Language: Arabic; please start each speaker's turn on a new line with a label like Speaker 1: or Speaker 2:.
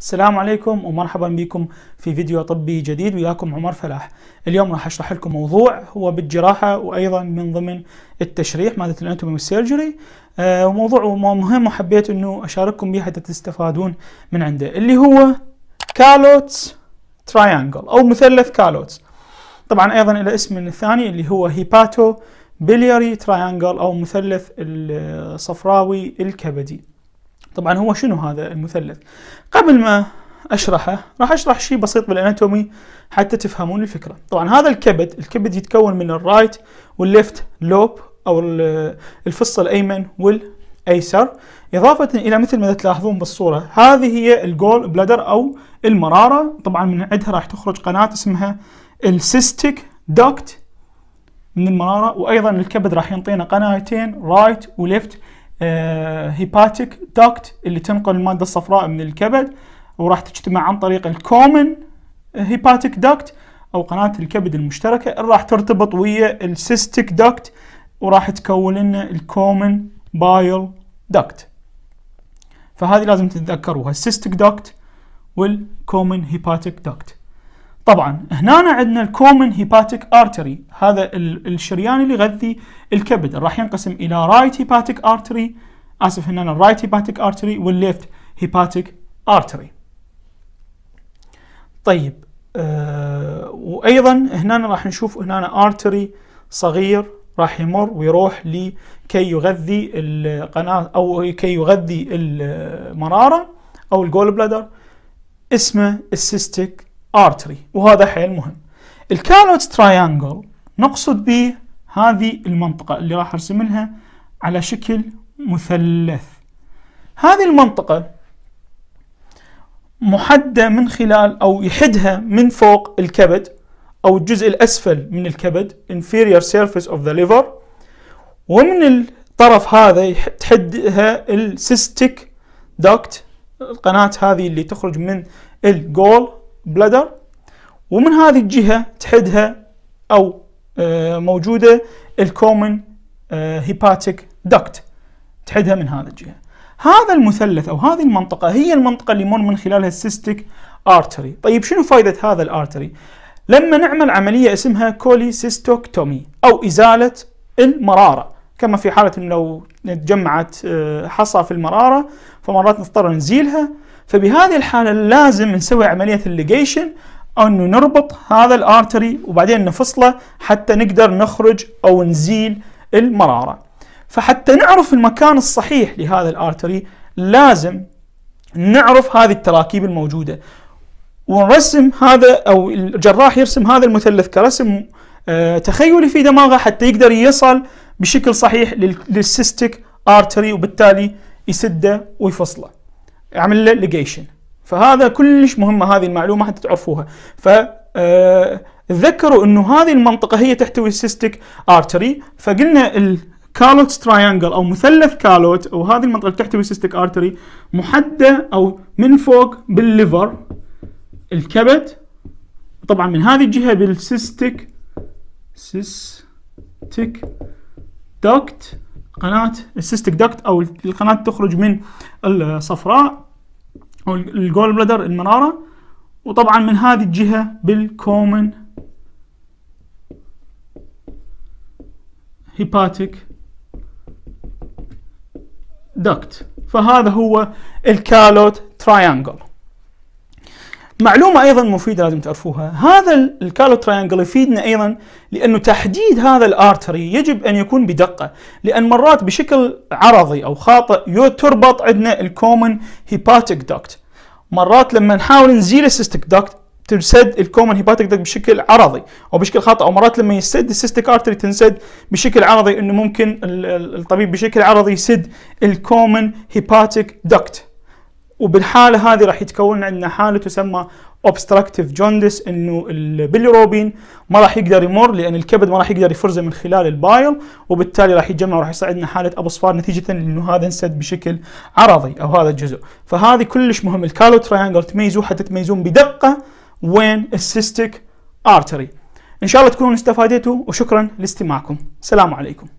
Speaker 1: السلام عليكم ومرحبا بكم في فيديو طبي جديد وياكم عمر فلاح اليوم راح اشرح لكم موضوع هو بالجراحة وايضا من ضمن التشريح مادة الانتومي والسيرجري آه، وموضوع مهم وحبيت انه اشارككم به حتى تستفادون من عنده اللي هو كالوتس تريانجل او مثلث كالوتس طبعا ايضا الى اسم الثاني اللي هو هيباتو بيلياري تريانجل او مثلث الصفراوي الكبدي طبعا هو شنو هذا المثلث قبل ما اشرحه راح اشرح شيء بسيط بالاناتومي حتى تفهمون الفكره طبعا هذا الكبد الكبد يتكون من الرايت والليفت لوب او الفص الايمن والايسر اضافه الى مثل ما تلاحظون بالصوره هذه هي الجول بلادر او المراره طبعا من عندها راح تخرج قناه اسمها السيستيك دكت من المراره وايضا الكبد راح ينطينا قناتين رايت وليفت هيباتيك آه، داكت اللي تنقل الماده الصفراء من الكبد وراح تجتمع عن طريق الكومن هيباتيك داكت او قناه الكبد المشتركه اللي راح ترتبط ويا السيستيك داكت وراح تكون لنا الكومن بايل داكت فهذه لازم تتذكروها السيستيك داكت والكومن هيباتيك داكت طبعا هنا عندنا الكومن هيباتيك ارتري هذا الشريان اللي يغذي الكبد راح ينقسم الى رايت هيباتيك ارتري اسف هنا الرايت هيباتيك ارتري والليفت هيباتيك ارتري طيب أه وايضا هنا راح نشوف هنا ارتري صغير راح يمر ويروح لكي يغذي القناه او كي يغذي المراره او الجول بلادر اسمه السيستيك artery وهذا حيل مهم الكالوت تريانجل نقصد به هذه المنطقة اللي راح ارسم لها على شكل مثلث هذه المنطقة محدة من خلال أو يحدها من فوق الكبد أو الجزء الأسفل من الكبد inferior surface of the liver ومن الطرف هذا تحدها السيستيك duct القناة هذه اللي تخرج من الجول بلدر ومن هذه الجهة تحدها أو آه، موجودة الكومن هيباتيك دكت تحدها من هذه الجهة هذا المثلث أو هذه المنطقة هي المنطقة اللي يمر من خلالها السيستيك ارتري طيب شنو فائدة هذا الارتري لما نعمل عملية اسمها كوليسيستوكتومي أو إزالة المرارة كما في حالة لو تجمعت آه، حصى في المرارة فمرات نضطر نزيلها فبهذه الحالة لازم نسوي عملية الليجيشن أو أنه نربط هذا الارتري وبعدين نفصله حتى نقدر نخرج أو نزيل المرارة فحتى نعرف المكان الصحيح لهذا الارتري لازم نعرف هذه التراكيب الموجودة ونرسم هذا أو الجراح يرسم هذا المثلث كرسم آه، تخيلي في دماغه حتى يقدر يصل بشكل صحيح للسيستيك ارتري وبالتالي يسده ويفصله اعمل له ليجيشن فهذا كلش مهمه هذه المعلومه حتى تعرفوها ف تذكروا آه، انه هذه المنطقه هي تحتوي السيستيك ارتري فقلنا الكالوتس تريانجل او مثلث كالوت وهذه المنطقه اللي تحتوي السيستيك ارتري محدده او من فوق بالليفر الكبد طبعا من هذه الجهه بالسيستيك سيستيك دكت قناه السيستك دكت او القناه تخرج من الصفراء او الجول بلادر المراره وطبعا من هذه الجهه بالكومن هيباتيك دكت فهذا هو الكالوت تريانجل معلومة أيضا مفيدة لازم تعرفوها هذا الكالو تريانجل يفيدنا أيضا لأنه تحديد هذا الآرتري يجب أن يكون بدقة لأن مرات بشكل عرضي أو خاطئ تربط عندنا الكومن هيباتيك دكت مرات لما نحاول نزيل السيستيك دكت تنسد الكومن هيباتيك دكت بشكل عرضي او بشكل خاطئ او مرات لما يسد السيستيك ارتري تنسد بشكل عرضي انه ممكن الطبيب بشكل عرضي يسد الكومن هيباتيك دكت وبالحاله هذه راح يتكون عندنا حاله تسمى اوبستراكتيف جوندس انه البيليروبين ما راح يقدر يمر لان الكبد ما راح يقدر يفرزه من خلال البايل وبالتالي راح يتجمع وراح يصير عندنا حاله ابصفار نتيجه لانه هذا انسد بشكل عرضي او هذا الجزء فهذه كلش مهم الكالو تريانجل تميزوه حتى تميزون بدقه وين السيستيك ارتري ان شاء الله تكونون استفادتوا وشكرا لاستماعكم سلام عليكم